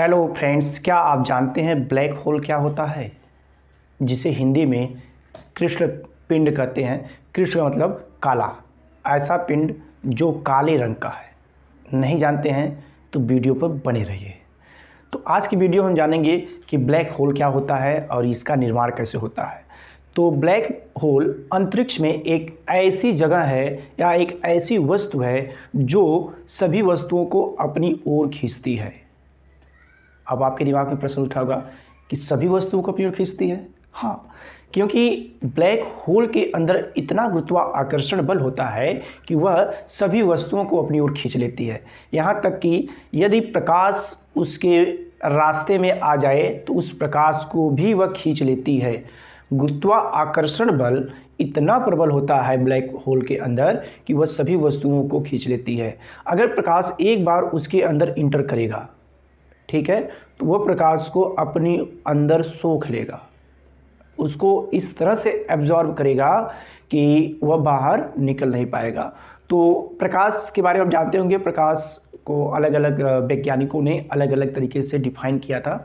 hello friends क्या आप जानते हैं ब्लैक होल क्या होता है जिसे हिंदी में कृष्ण पिंड कहते हैं कृष्ण का मतलब काला ऐसा पिंड जो काले रंग का है नहीं जानते हैं तो वीडियो पर बने रहिए तो आज की वीडियो हम जानेंगे कि ब्लैक होल क्या होता है और इसका निर्माण कैसे होता है तो ब्लैक होल अंतरिक्ष में एक ऐसी जगह है या एक ऐसी वस्तु है जो सभी वस्तुओं को अपनी ओर खींचती है अब आपके दिमाग में प्रश्न उठा होगा कि सभी वस्तुओं को अपनी ओर खींचती है हाँ क्योंकि ब्लैक होल के अंदर इतना गुरुत्वाकर्षण बल होता है कि वह सभी वस्तुओं को अपनी ओर खींच लेती है यहाँ तक कि यदि प्रकाश उसके रास्ते में आ जाए तो उस प्रकाश को भी वह खींच लेती है गुरुत्वाकर्षण बल इतना प्रबल होता है ब्लैक होल के अंदर कि वह सभी वस्तुओं को खींच लेती है अगर प्रकाश एक बार उसके अंदर इंटर करेगा ठीक है तो वो प्रकाश को अपनी अंदर सोख लेगा उसको इस तरह से एब्जॉर्ब करेगा कि वह बाहर निकल नहीं पाएगा तो प्रकाश के बारे में आप जानते होंगे प्रकाश को अलग अलग वैज्ञानिकों ने अलग अलग तरीके से डिफाइन किया था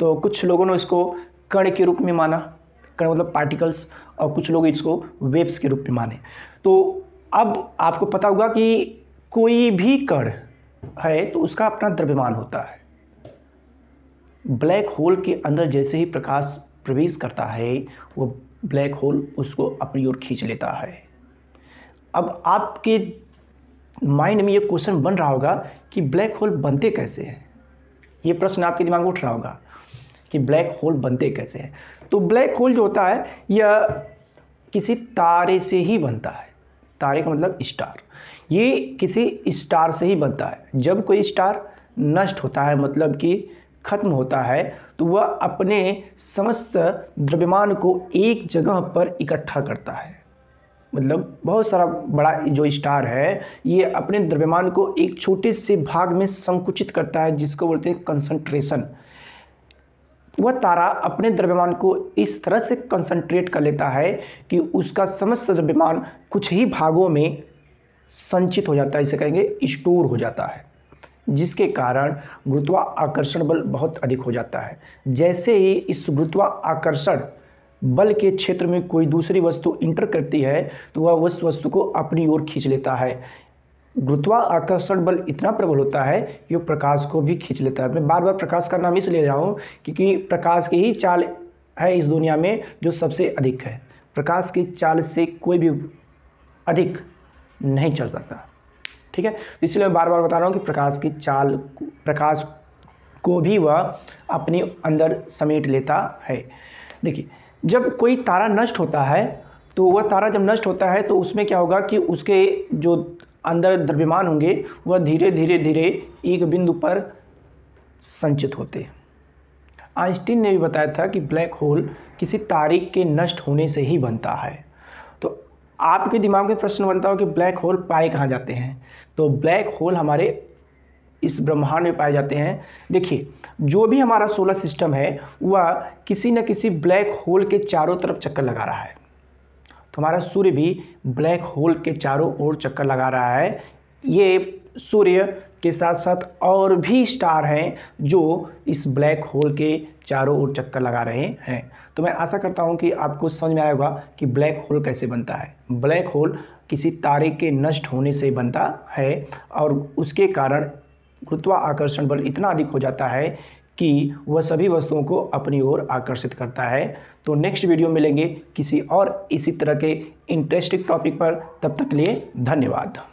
तो कुछ लोगों ने इसको कण के रूप में माना कण मतलब पार्टिकल्स और कुछ लोग इसको वेव्स के रूप में माने तो अब आपको पता होगा कि कोई भी कण है तो उसका अपना द्रव्यमान होता है ब्लैक होल के अंदर जैसे ही प्रकाश प्रवेश करता है वो ब्लैक होल उसको अपनी ओर खींच लेता है अब आपके माइंड में ये क्वेश्चन बन रहा होगा कि ब्लैक होल बनते कैसे हैं ये प्रश्न आपके दिमाग में उठ रहा होगा कि ब्लैक होल बनते कैसे हैं तो ब्लैक होल जो होता है यह किसी तारे से ही बनता है तारे का मतलब स्टार ये किसी स्टार से ही बनता है जब कोई स्टार नष्ट होता है मतलब कि खत्म होता है तो वह अपने समस्त द्रव्यमान को एक जगह पर इकट्ठा करता है मतलब बहुत सारा बड़ा जो स्टार है ये अपने द्रव्यमान को एक छोटे से भाग में संकुचित करता है जिसको बोलते हैं कंसंट्रेशन वह तारा अपने द्रव्यमान को इस तरह से कंसंट्रेट कर लेता है कि उसका समस्त द्रव्यमान कुछ ही भागों में संचित हो जाता है इसे कहेंगे स्टोर हो जाता है जिसके कारण गुरुत्वा आकर्षण बल बहुत अधिक हो जाता है जैसे ही इस गुरुत्वा आकर्षण बल के क्षेत्र में कोई दूसरी वस्तु इंटर करती है तो वह उस वस्तु को अपनी ओर खींच लेता है गुरुत्वा आकर्षण बल इतना प्रबल होता है कि वो प्रकाश को भी खींच लेता है मैं बार बार प्रकाश का नाम इसलिए रहा हूँ क्योंकि प्रकाश की ही चाल है इस दुनिया में जो सबसे अधिक है प्रकाश की चाल से कोई भी अधिक नहीं चल सकता ठीक है तो इसलिए मैं बार बार बता रहा हूँ कि प्रकाश की चाल प्रकाश को भी वह अपने अंदर समेट लेता है देखिए जब कोई तारा नष्ट होता है तो वह तारा जब नष्ट होता है तो उसमें क्या होगा कि उसके जो अंदर द्रव्यमान होंगे वह धीरे धीरे धीरे एक बिंदु पर संचित होते आइंस्टीन ने भी बताया था कि ब्लैक होल किसी तारीख के नष्ट होने से ही बनता है आपके दिमाग में प्रश्न बनता हो कि ब्लैक होल पाए कहाँ जाते हैं तो ब्लैक होल हमारे इस ब्रह्मांड में पाए जाते हैं देखिए जो भी हमारा सोलर सिस्टम है वह किसी न किसी ब्लैक होल के चारों तरफ चक्कर लगा रहा है तो हमारा सूर्य भी ब्लैक होल के चारों ओर चक्कर लगा रहा है ये सूर्य के साथ साथ और भी स्टार हैं जो इस ब्लैक होल के चारों ओर चक्कर लगा रहे हैं तो मैं आशा करता हूं कि आपको समझ में आएगा कि ब्लैक होल कैसे बनता है ब्लैक होल किसी तारे के नष्ट होने से बनता है और उसके कारण गुरुत्वाकर्षण बल इतना अधिक हो जाता है कि वह सभी वस्तुओं को अपनी ओर आकर्षित करता है तो नेक्स्ट वीडियो मिलेंगे किसी और इसी तरह के इंटरेस्टिंग टॉपिक पर तब तक लिए धन्यवाद